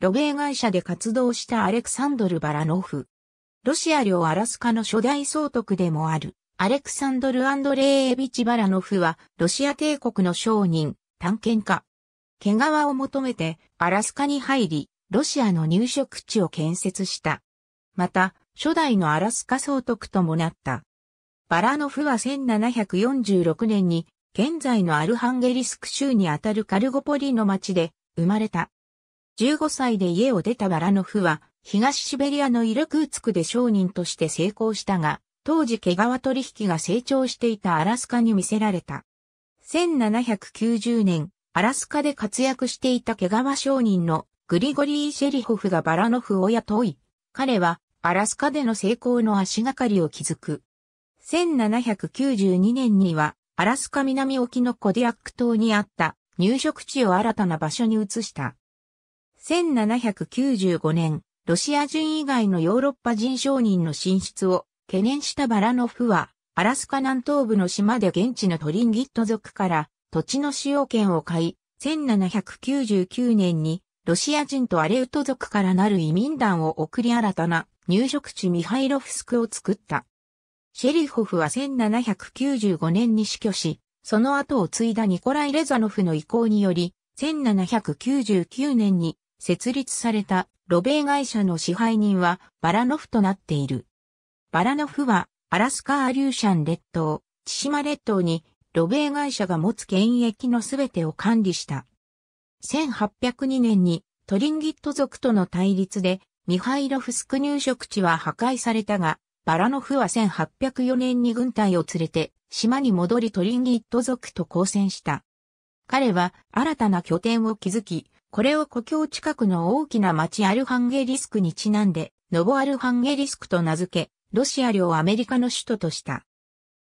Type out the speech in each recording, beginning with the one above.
ロベー会社で活動したアレクサンドル・バラノフ。ロシア領アラスカの初代総督でもある、アレクサンドル・アンドレーエビチ・バラノフは、ロシア帝国の商人、探検家。毛皮を求めて、アラスカに入り、ロシアの入植地を建設した。また、初代のアラスカ総督ともなった。バラノフは1746年に、現在のアルハンゲリスク州にあたるカルゴポリの町で生まれた。15歳で家を出たバラノフは、東シベリアのイルクーツクで商人として成功したが、当時毛皮取引が成長していたアラスカに見せられた。1790年、アラスカで活躍していた毛皮商人のグリゴリー・シェリホフがバラノフを雇い、彼はアラスカでの成功の足がかりを築く。1792年には、アラスカ南沖のコディアック島にあった入植地を新たな場所に移した。1795年、ロシア人以外のヨーロッパ人商人の進出を懸念したバラノフは、アラスカ南東部の島で現地のトリンギット族から土地の使用権を買い、1799年にロシア人とアレウト族からなる移民団を送り新たな入植地ミハイロフスクを作った。シェリホフは1795年に死去し、その後を継いだニコライ・レザノフの意向により、1799年に設立されたロベイ会社の支配人はバラノフとなっている。バラノフはアラスカアリューシャン列島、千島列島にロベイ会社が持つ権益のすべてを管理した。1802年にトリンギット族との対立でミハイロフスク入植地は破壊されたが、バラノフは1804年に軍隊を連れて島に戻りトリンギット族と交戦した。彼は新たな拠点を築き、これを故郷近くの大きな町アルハンゲリスクにちなんで、ノボアルハンゲリスクと名付け、ロシア領アメリカの首都とした。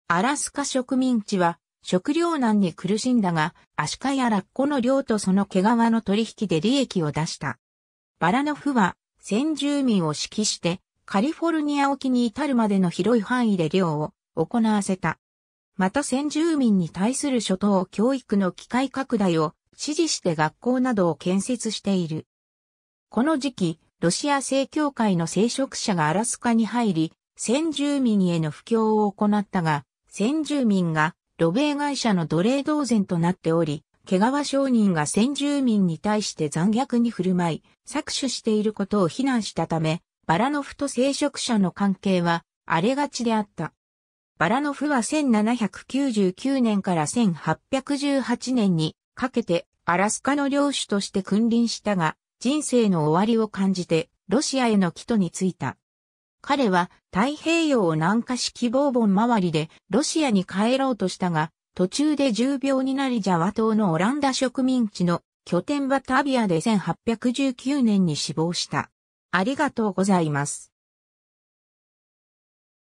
アラスカ植民地は、食糧難に苦しんだが、アシカやラッコの量とその毛皮の取引で利益を出した。バラノフは、先住民を指揮して、カリフォルニア沖に至るまでの広い範囲で漁を行わせた。また先住民に対する諸島教育の機会拡大を支持して学校などを建設している。この時期、ロシア正教会の聖職者がアラスカに入り、先住民への布教を行ったが、先住民が露米会社の奴隷同然となっており、毛皮商人が先住民に対して残虐に振る舞い、搾取していることを非難したため、バラノフと聖職者の関係は荒れがちであった。バラノフは1799年から1818年にかけてアラスカの領主として君臨したが、人生の終わりを感じて、ロシアへの帰途に就いた。彼は太平洋を南下し希望本周りでロシアに帰ろうとしたが、途中で重病になりジャワ島のオランダ植民地の拠点バタビアで1819年に死亡した。ありがとうございます。